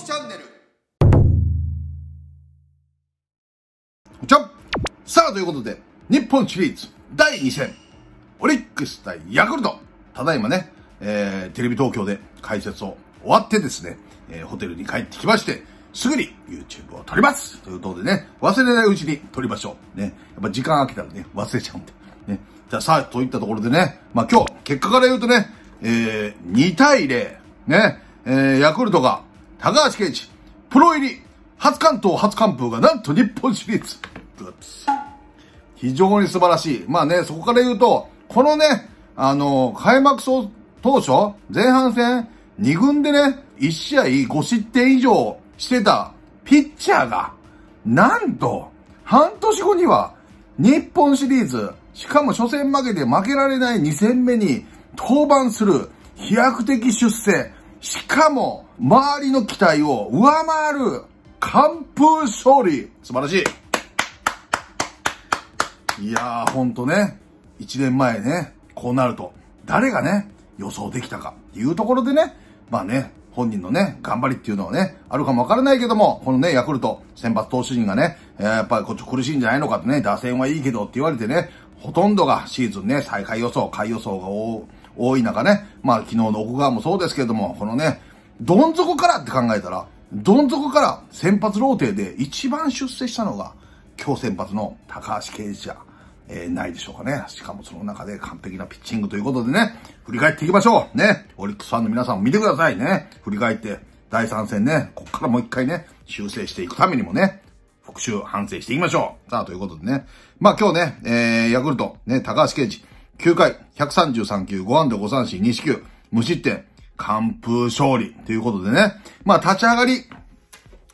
きチャンネルじゃさあということで日本シリーズ第2戦オリックス対ヤクルトただいまね、えー、テレビ東京で解説を終わってですね、えー、ホテルに帰ってきましてすぐに YouTube を撮りますということでね、忘れないうちに撮りましょう。ね。やっぱ時間空けたらね、忘れちゃうんで。ね。じゃあさあ、といったところでね、まあ今日、結果から言うとね、えー、2対0、ね、えー、ヤクルトが高橋健一、プロ入り、初関東、初完封がなんと日本シリーズ。非常に素晴らしい。まあね、そこから言うと、このね、あの、開幕当初、前半戦、2軍でね、1試合5失点以上してたピッチャーが、なんと、半年後には、日本シリーズ、しかも初戦負けて負けられない2戦目に登板する飛躍的出世。しかも、周りの期待を上回る完封勝利。素晴らしい。いやー、ほんとね、一年前ね、こうなると、誰がね、予想できたかっていうところでね、まあね、本人のね、頑張りっていうのはね、あるかもわからないけども、このね、ヤクルト、先発投手陣がね、えー、やっぱりこっち苦しいんじゃないのかとね、打線はいいけどって言われてね、ほとんどがシーズンね、再開予想、開予想が多多い中ね、まあ昨日の奥川もそうですけれども、このね、どん底からって考えたら、どん底から先発ローテで一番出世したのが、今日先発の高橋啓司じゃ、えー、ないでしょうかね。しかもその中で完璧なピッチングということでね、振り返っていきましょう。ね。オリックスファンの皆さんも見てくださいね。振り返って、第3戦ね、こっからもう一回ね、修正していくためにもね、復習、反省していきましょう。さあ、ということでね。まあ今日ね、えー、ヤクルト、ね、高橋啓司、9回、133球、5安打5三振、2四球、無失点、完封勝利ということでね。まあ、立ち上がり、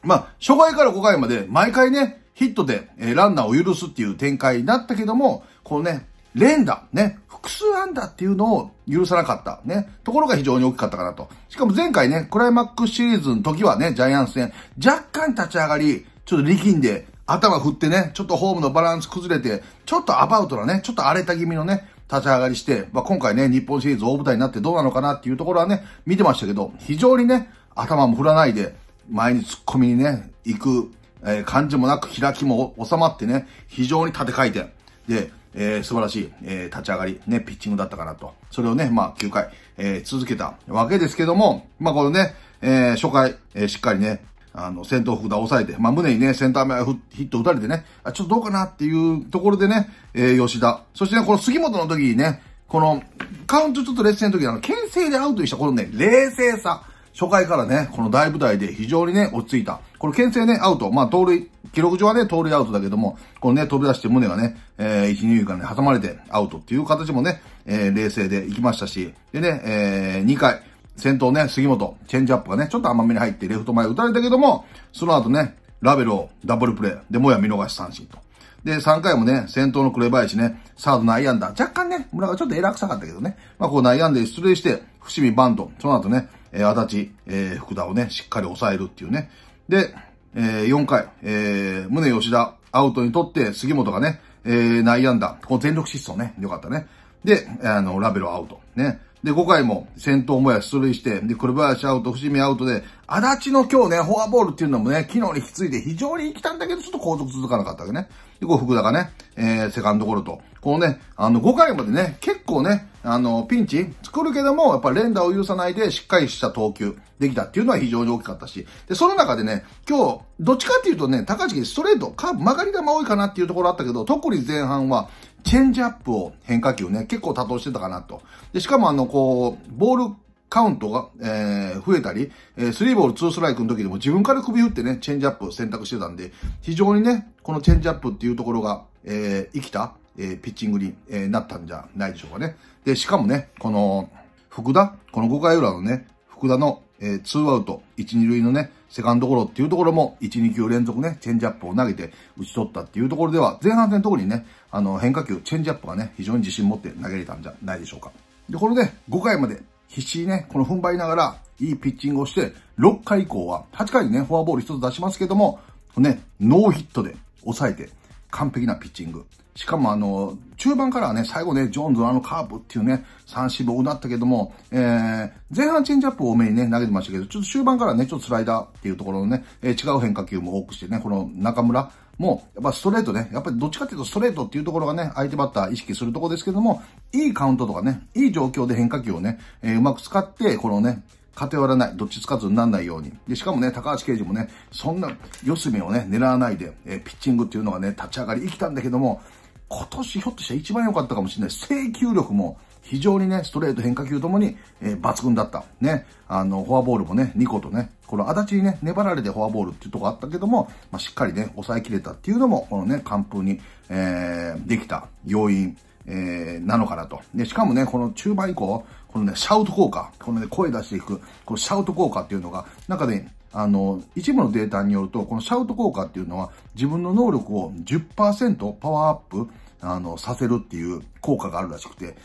まあ、初回から5回まで毎回ね、ヒットで、えー、ランナーを許すっていう展開になったけども、このね、連打、ね、複数安打っていうのを許さなかった、ね、ところが非常に大きかったかなと。しかも前回ね、クライマックスシリーズの時はね、ジャイアンツ戦、若干立ち上がり、ちょっと力んで、頭振ってね、ちょっとホームのバランス崩れて、ちょっとアバウトなね、ちょっと荒れた気味のね、立ち上がりして、まあ、今回ね、日本シリーズ大舞台になってどうなのかなっていうところはね、見てましたけど、非常にね、頭も振らないで、前に突っ込みにね、行く、えー、感じもなく開きも収まってね、非常に替えて、で、えー、素晴らしい、えー、立ち上がり、ね、ピッチングだったかなと。それをね、まあ、9回、えー、続けたわけですけども、まあ、このね、えー、初回、えー、しっかりね、あの、先頭福田を抑えて、まあ、胸にね、センター前ヒット打たれてね、あ、ちょっとどうかなっていうところでね、えー、吉田。そしてね、この杉本の時にね、この、カウントちょっと劣勢の時にあの、牽制でアウトにした、このね、冷静さ。初回からね、この大舞台で非常にね、落ち着いた。これ、牽制ね、アウト。まあ、盗塁、記録上はね、盗塁アウトだけども、このね、飛び出して胸がね、えー、一、二塁からね、挟まれてアウトっていう形もね、えー、冷静でいきましたし、でね、えー、二回、先頭ね、杉本、チェンジアップがね、ちょっと甘めに入ってレフト前打たれたけども、その後ね、ラベルをダブルプレー、で、もや見逃し三振と。で、3回もね、先頭の紅林ね、サード内野安打。若干ね、村がちょっと偉くさかったけどね。まあ、こう内野安打で失礼して、伏見バント。その後ね、えー、足立、えー、福田をね、しっかり抑えるっていうね。で、えー、4回、えー、宗吉田、アウトにとって、杉本がね、えー、内野安打。この全力疾走ね、よかったね。で、あの、ラベルアウト。ね。で、5回も先頭もや出塁して、で、栗林アウト、伏見アウトで、足立の今日ね、フォアボールっていうのもね、昨日に引き継いで非常に生きたんだけど、ちょっと後続続かなかったわけね。で、こう福田がね、えー、セカンドゴロと。このね、あの、5回までね、結構ね、あの、ピンチ作るけども、やっぱ連打を許さないで、しっかりした投球できたっていうのは非常に大きかったし。で、その中でね、今日、どっちかっていうとね、高橋ストレート、カーブ曲がり球多いかなっていうところあったけど、特に前半は、チェンジアップを変化球ね、結構多投してたかなと。で、しかもあの、こう、ボールカウントが、えー、増えたり、えー、3ボール2ストライクの時でも自分から首振ってね、チェンジアップを選択してたんで、非常にね、このチェンジアップっていうところが、えー、生きた、えー、ピッチングに、えー、なったんじゃないでしょうかね。で、しかもね、この、福田、この5回裏のね、福田の、えー、2アウト、1、2塁のね、セカンドゴロっていうところも、1、2球連続ね、チェンジアップを投げて打ち取ったっていうところでは、前半戦特にね、あの、変化球、チェンジアップがね、非常に自信持って投げれたんじゃないでしょうか。で、これで、5回まで必死にね、この踏ん張りながら、いいピッチングをして、6回以降は、8回にね、フォアボール一つ出しますけども、ね、ノーヒットで抑えて、完璧なピッチング。しかもあの、中盤からはね、最後ね、ジョーンズのあのカーブっていうね、三振棒だったけども、えー、前半チェンジアップを多めにね、投げてましたけど、ちょっと終盤からね、ちょっとスライダーっていうところのね、えー、違う変化球も多くしてね、この中村、もやっぱストレートね、やっぱりどっちかっていうとストレートっていうところがね、相手バッター意識するところですけども、いいカウントとかね、いい状況で変化球をね、えー、うまく使って、このね、偏らない、どっちつかずにならないように。で、しかもね、高橋刑事もね、そんな四隅をね、狙わないで、えー、ピッチングっていうのがね、立ち上がり生きたんだけども、今年ひょっとしたら一番良かったかもしれない。制球力も非常にね、ストレート変化球ともに、えー、抜群だった。ね、あの、フォアボールもね、2個とね、この足立にね、粘られてフォアボールっていうとこあったけども、まあ、しっかりね、抑えきれたっていうのも、このね、完封に、えー、できた要因えー、なのかなと。で、しかもね、この中盤以降、このね、シャウト効果、このね、声出していく、このシャウト効果っていうのが、中で、あの、一部のデータによると、このシャウト効果っていうのは、自分の能力を10%パワーアップ、あの、させるっていう効果があるらしくて、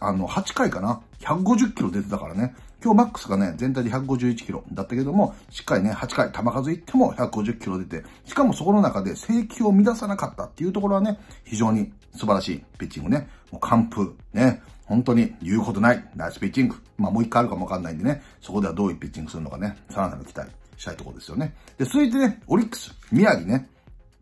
あの、8回かな、150キロ出てたからね、今日マックスがね、全体で151キロだったけども、しっかりね、8回球数いっても150キロ出て、しかもそこの中で制球を乱さなかったっていうところはね、非常に素晴らしいピッチングね。もう完封、ね。本当に言うことない。ナイスピッチング。まあもう一回あるかもわかんないんでね、そこではどういうピッチングするのかね、さらなる期待したいところですよね。で、続いてね、オリックス、宮城ね。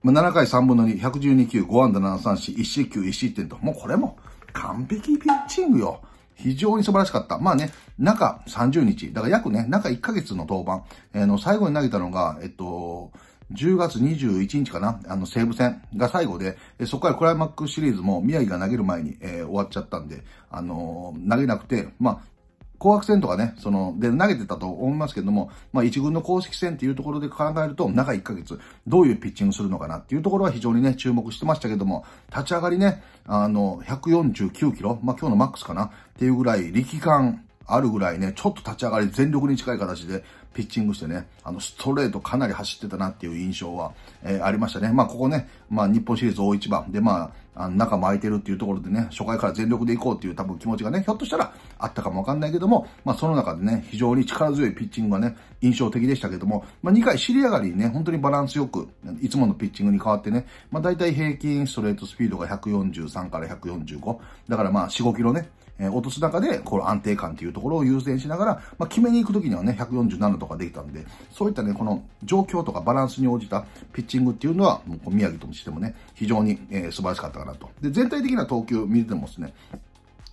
まあ、7回3分の2、112球、5安打7三4、1四球、1失点と、もうこれも完璧ピッチングよ。非常に素晴らしかった。まあね、中30日、だから約ね、中1ヶ月の登板、えー、の最後に投げたのが、えっと、10月21日かな、あの西武戦が最後で、そこからクライマックスシリーズも宮城が投げる前に、えー、終わっちゃったんで、あのー、投げなくて、まあ、紅白戦とかね、その、で、投げてたと思いますけども、まあ、一軍の公式戦っていうところで考えると、中1ヶ月、どういうピッチングするのかなっていうところは非常にね、注目してましたけども、立ち上がりね、あの、149キロ、まあ、今日のマックスかなっていうぐらい、力感、あるぐらいね、ちょっと立ち上がり全力に近い形でピッチングしてね、あの、ストレートかなり走ってたなっていう印象は、えー、ありましたね。まあ、ここね、まあ、日本シリーズ大一番で、まあ、あの中巻いてるっていうところでね、初回から全力で行こうっていう多分気持ちがね、ひょっとしたらあったかもわかんないけども、まあその中でね、非常に力強いピッチングがね、印象的でしたけども、まあ2回尻上がりにね、本当にバランスよく、いつものピッチングに変わってね、まあ大体平均ストレートスピードが143から145。だからまあ4、5キロね、えー、落とす中で、この安定感っていうところを優先しながら、まあ、決めに行くときにはね、147とかできたんで、そういったね、この状況とかバランスに応じたピッチングっていうのは、もう宮城としてもね、非常に、えー、素晴らしかったかなと。で、全体的な投球見てもですね、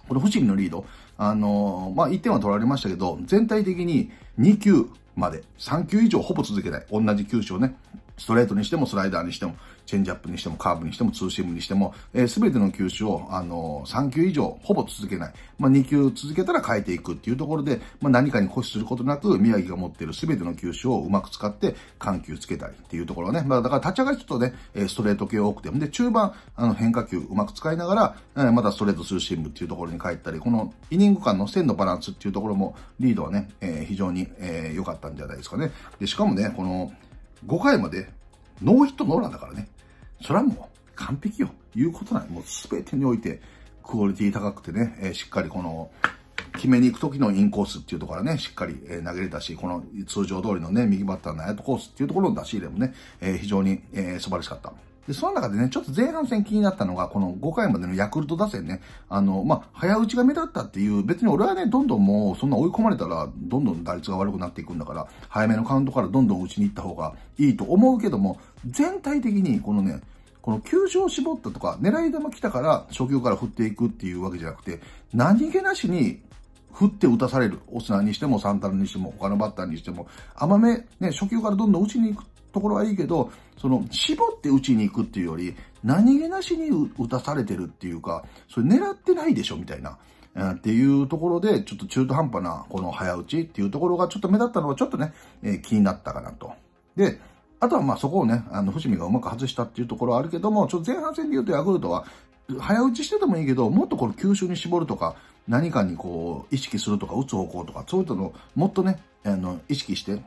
この不振のリード、あのー、まあ、1点は取られましたけど、全体的に2球まで、3球以上ほぼ続けない。同じ球種をね、ストレートにしてもスライダーにしても、チェンジアップにしてもカーブにしてもツーシームにしても、えー、ての球種を、あのー、3球以上ほぼ続けない。まあ、2球続けたら変えていくっていうところで、まあ、何かに固守することなく、宮城が持っているすべての球種をうまく使って、緩急つけたりっていうところはね、まあ、だから立ち上がりちょっとね、ストレート系多くて、で、中盤、あの変化球うまく使いながら、またストレートツーシームっていうところに帰ったり、このイニング間の線のバランスっていうところも、リードはね、えー、非常に良、えー、かったんじゃないですかね。で、しかもね、この、5回までノーヒットノーランだからね。それはもう完璧よ。いうことない。もうすべてにおいて、クオリティ高くてね、えー、しっかりこの、決めに行く時のインコースっていうところからね、しっかり投げれたし、この通常通りのね、右バッターのアウトコースっていうところの出し入れもね、えー、非常に、えー、素晴らしかった。で、その中でね、ちょっと前半戦気になったのが、この5回までのヤクルト打線ね、あの、まあ、早打ちが目立ったっていう、別に俺はね、どんどんもう、そんな追い込まれたら、どんどん打率が悪くなっていくんだから、早めのカウントからどんどん打ちに行った方がいいと思うけども、全体的に、このね、この球種を絞ったとか、狙い球来たから初球から振っていくっていうわけじゃなくて、何気なしに振って打たされる。オスナにしてもサンタルにしても他のバッターにしても、甘め、ね、初球からどんどん打ちに行くところはいいけど、その、絞って打ちに行くっていうより、何気なしに打たされてるっていうか、それ狙ってないでしょみたいな。っていうところで、ちょっと中途半端なこの早打ちっていうところがちょっと目立ったのはちょっとね、えー、気になったかなと。で、あとはまあそこをね、あの、伏見がうまく外したっていうところはあるけども、ちょっと前半戦で言うとヤクルトは、早打ちしててもいいけど、もっとこの吸収に絞るとか、何かにこう、意識するとか、打つ方向とか、そういったのをもっとね、あの、意識して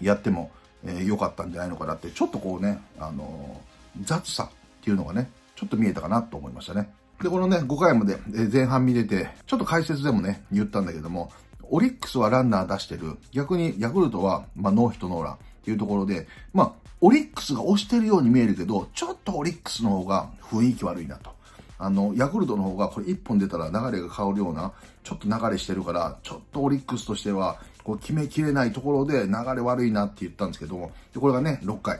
やっても良、えー、かったんじゃないのかなって、ちょっとこうね、あのー、雑さっていうのがね、ちょっと見えたかなと思いましたね。で、このね、5回まで、え前半見れて、ちょっと解説でもね、言ったんだけども、オリックスはランナー出してる。逆にヤクルトは、まあ、ノーヒットノーランっていうところで、まあ、オリックスが押してるように見えるけど、ちょっとオリックスの方が雰囲気悪いなと。あの、ヤクルトの方がこれ1本出たら流れが変わるような、ちょっと流れしてるから、ちょっとオリックスとしては、こう決めきれないところで流れ悪いなって言ったんですけども、で、これがね、6回。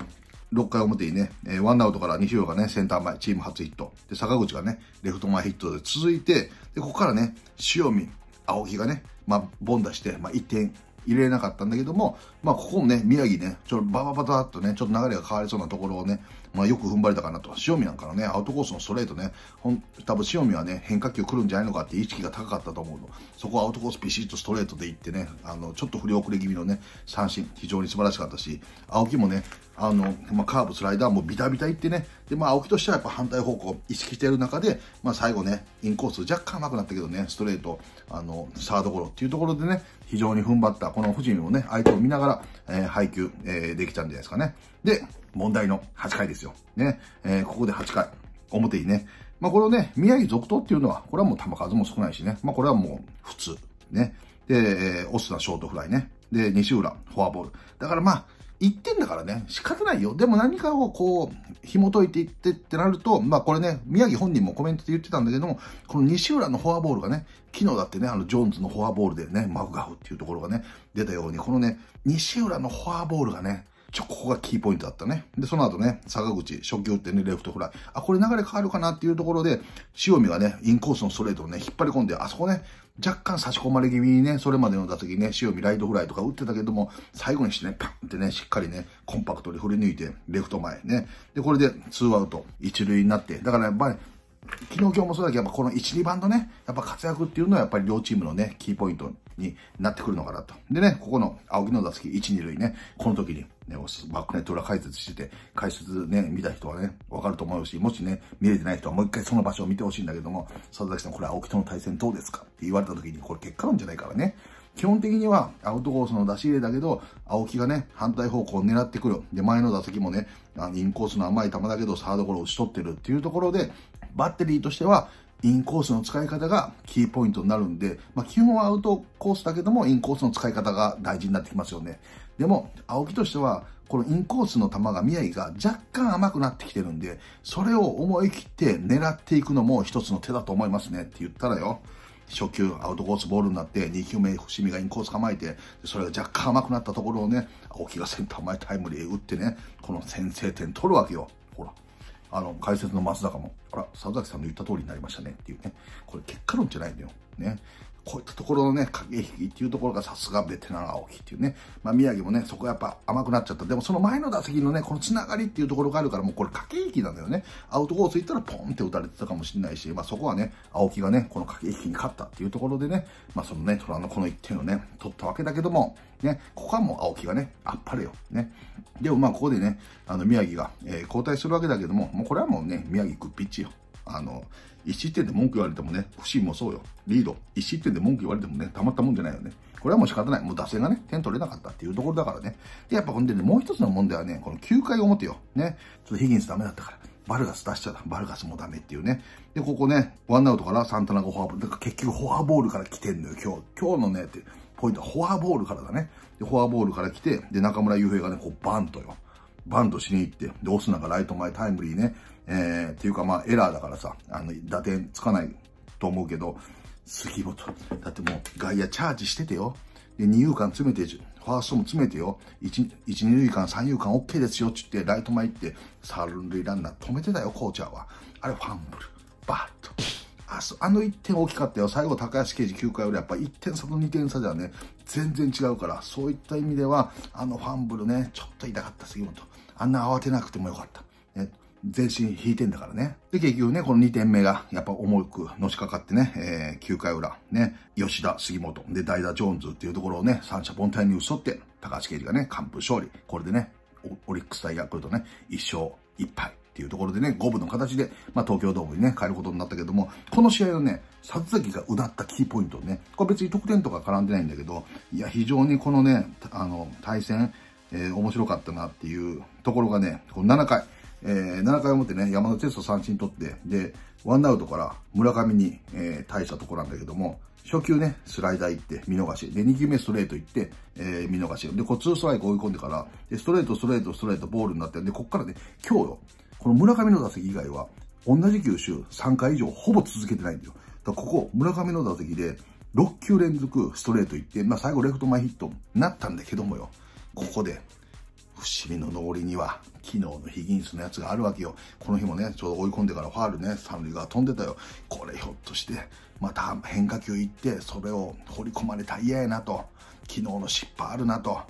6回表にね、えー、ワンアウトから西尾がね、センター前、チーム初ヒット。で、坂口がね、レフト前ヒットで続いて、で、ここからね、塩見、青木がね、まあ、ボン出して、まあ、1点入れなかったんだけども、まあ、ここもね、宮城ね、ちょっとバババタっとね、ちょっと流れが変わりそうなところをね、まあ、よく踏ん張れたかなと。塩見なんかのね、アウトコースのストレートね、ほん多分塩見はね、変化球来るんじゃないのかって意識が高かったと思うの。そこはアウトコースピシッとストレートでいってね、あの、ちょっと振り遅れ気味のね、三振、非常に素晴らしかったし、青木もね、あの、まあ、カーブ、スライダーもビタビタいってね、で、まあ、青木としてはやっぱ反対方向意識している中で、まあ、最後ね、インコース若干甘くなったけどね、ストレート、あの、サードゴロっていうところでね、非常に踏ん張った、この藤見もね、相手を見ながら、えー、配球、えー、できたんじゃないですかね。で、問題の8回ですよ。ね。えー、ここで8回。表にね。まあ、これをね、宮城続投っていうのは、これはもう球数も少ないしね。まあ、これはもう普通。ね。で、えー、オスナショートフライね。で、西浦、フォアボール。だからまあ、てんだからね、仕方ないよ。でも何かをこう、紐解いていってってなると、まあこれね、宮城本人もコメントで言ってたんだけども、この西浦のフォアボールがね、昨日だってね、あの、ジョーンズのフォアボールでね、マグガフっていうところがね、出たように、このね、西浦のフォアボールがね、ちょ、ここがキーポイントだったね。で、その後ね、坂口、初球打ってね、レフトフライ。あ、これ流れ変わるかなっていうところで、塩見がね、インコースのストレートをね、引っ張り込んで、あそこね、若干差し込まれ気味にね、それまでの打席ね、塩見ライトフライとか打ってたけども、最後にしてね、パンってね、しっかりね、コンパクトに振り抜いて、レフト前ね。で、これで、ツーアウト、一塁になって、だからやっぱり、昨日今日もそうだけど、やっぱこの1、2番のね、やっぱ活躍っていうのはやっぱり両チームのね、キーポイントになってくるのかなと。でね、ここの青木の打席1、2塁ね、この時に、ね、バックネット裏解説してて、解説ね、見た人はね、わかると思うし、もしね、見れてない人はもう一回その場所を見てほしいんだけども、佐々木さん、これ青木との対戦どうですかって言われた時に、これ結果論じゃないからね。基本的にはアウトコースの出し入れだけど、青木がね、反対方向を狙ってくる。で、前の打席もね、インコースの甘い球だけど、サードゴロを打ち取ってるっていうところで、バッテリーとしては、インコースの使い方がキーポイントになるんで、まあ、基本はアウトコースだけども、インコースの使い方が大事になってきますよね。でも、青木としては、このインコースの球が宮城が若干甘くなってきてるんで、それを思い切って狙っていくのも一つの手だと思いますねって言ったらよ、初球アウトコースボールになって、2球目伏見がインコース構えて、それが若干甘くなったところをね、青木がセンター前タイムリー打ってね、この先制点取るわけよ。ほら。あの、解説の松坂も、あら、佐々木さんの言った通りになりましたねっていうね、これ結果論じゃないんだよ。ね。こういったところのね、駆け引きっていうところがさすがベテラン青木っていうね、まあ、宮城もね、そこやっぱ甘くなっちゃった。でもその前の打席のね、このつながりっていうところがあるから、もうこれ駆け引きなんだよね。アウトコース行ったらポンって打たれてたかもしれないし、まあ、そこはね、青木がね、この駆け引きに勝ったっていうところでね、まあ、そのね、虎のこの1点をね、取ったわけだけども、ね、ここはもう青木がね、あっぱれよ。ね。でもまあ、ここでね、あの、宮城が、えー、交代するわけだけども、もうこれはもうね、宮城グッピッチよ。あの、1失点で文句言われてもね、不審もそうよ。リード、1失点で文句言われてもね、たまったもんじゃないよね。これはもう仕方ない。もう打線がね、点取れなかったっていうところだからね。で、やっぱほんでね、もう一つの問題はね、この9回表よ。ね。ちょっとヒギンスダメだったから。バルガス出しちゃった。バルガスもダメっていうね。で、ここね、ワンアウトからサンタナがフォアボール。だから結局フォアボールから来てんのよ、今日。今日のね、って、ポイントはフォアボールからだね。で、フォアボールから来て、で、中村悠平がね、こう、バントよ。バントしに行って、で、オスナがライト前タイムリーね。えー、っていうかまあエラーだからさ、あの、打点つかないと思うけど、杉本。だってもう外野チャージしててよ。で、二遊間詰めて、ファーストも詰めてよ。一、一、二塁間、三遊間 OK ですよって言って、ライト前行って、三塁ランナー止めてたよ、コーチャーは。あれファンブル。バッと。あそあの1点大きかったよ。最後、高橋啓二9回よりやっぱ1点差と2点差ではね、全然違うから、そういった意味では、あのファンブルね、ちょっと痛かった、杉本。あんな慌てなくてもよかった。ね全身引いてんだからね。で、結局ね、この2点目が、やっぱ重くのしかかってね、えー、9回裏、ね、吉田、杉本、で、代打、ジョーンズっていうところをね、三者凡退に嘘って、高橋奎二がね、完封勝利。これでね、オリックス対ヤクルトね、1勝1敗。っていうところでね、五分の形で、まあ、東京ドームにね、帰ることになったけども、この試合をね、里崎がうだったキーポイントね、これ別に得点とか絡んでないんだけど、いや、非常にこのね、あの、対戦、えー、面白かったなっていうところがね、この7回、えー、7回表ね、山田哲人三振取って、で、ワンアウトから村上に、えー、大したとこなんだけども、初球ね、スライダー行って、見逃し。で、2球目ストレート行って、えー、見逃し。で、こう、ツーストライク追い込んでから、で、ストレート、ストレート、ストレート、ボールになって、で、こっからね、今日よ、この村上の打席以外は、同じ球種3回以上ほぼ続けてないんだよ。だここ、村上の打席で、6球連続ストレート行って、まあ、最後レフト前ヒットになったんだけどもよ、ここで、不思議の上りには、昨日のヒギンスのやつがあるわけよ。この日もね、ちょうど追い込んでからファールね、三塁側飛んでたよ。これひょっとして、また変化球いって、それを放り込まれた嫌やなと、昨日の失敗あるなと、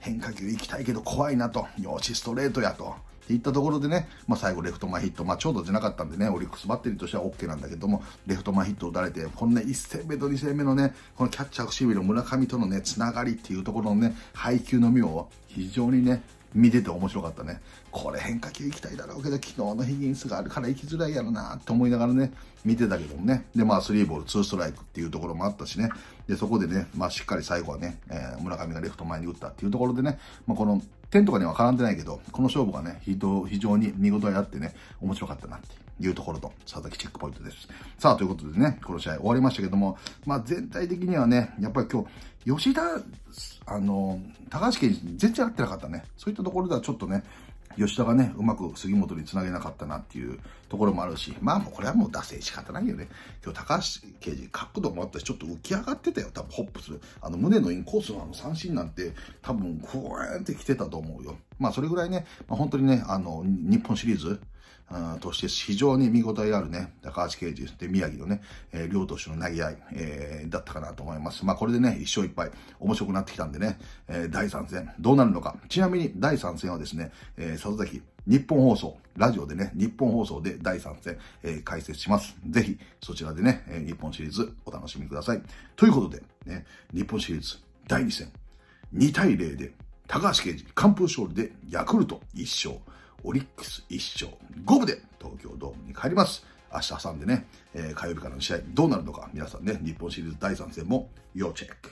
変化球行きたいけど怖いなと、よしストレートやと、っていったところでね、まあ、最後レフト前ヒット、まあ、ちょうどじゃなかったんでね、オリックスバッテリーとしては OK なんだけども、レフト前ヒットを打たれて、このね、1戦目と2戦目のね、このキャッチャー不守備の村上とのね、つながりっていうところのね、配球の妙を非常にね、見てて面白かったね。これ変化球行きたいだろうけど、昨日のヒギンスがあるから行きづらいやろなと思いながらね、見てたけどもね。で、まあ、3ボール2ストライクっていうところもあったしね。で、そこでね、まあ、しっかり最後はね、えー、村上がレフト前に打ったっていうところでね、まあ、この点とかには絡んでないけど、この勝負がね、非常に見事やってね、面白かったなっていう。いうところと、佐々木チェックポイントです。さあ、ということでね、この試合終わりましたけども、まあ全体的にはね、やっぱり今日、吉田、あの、高橋健二全然合ってなかったね。そういったところではちょっとね、吉田がね、うまく杉本につなげなかったなっていうところもあるし、まあもうこれはもう打線仕方ないよね。今日高橋刑事、角度もあったし、ちょっと浮き上がってたよ。多分ホップする。あの胸のインコースのあの三振なんて、多分、ふわーんって来てたと思うよ。まあそれぐらいね、まあ、本当にね、あの、日本シリーズ、として非常に見応えあるね、高橋刑事で宮城のね、えー、両投手の投げ合い、えー、だったかなと思います。まあこれでね、一勝一敗面白くなってきたんでね、えー、第3戦どうなるのか。ちなみに第3戦はですね、えー、里崎日本放送、ラジオでね、日本放送で第3戦、えー、解説します。ぜひ、そちらでね、えー、日本シリーズお楽しみください。ということで、ね、日本シリーズ第2戦、2対0で、高橋刑事、完封勝利でヤクルト1勝。オリックス1勝5分で東京ドームに帰ります。明日挟んでね、えー、火曜日からの試合どうなるのか、皆さんね、日本シリーズ第3戦も要チェック。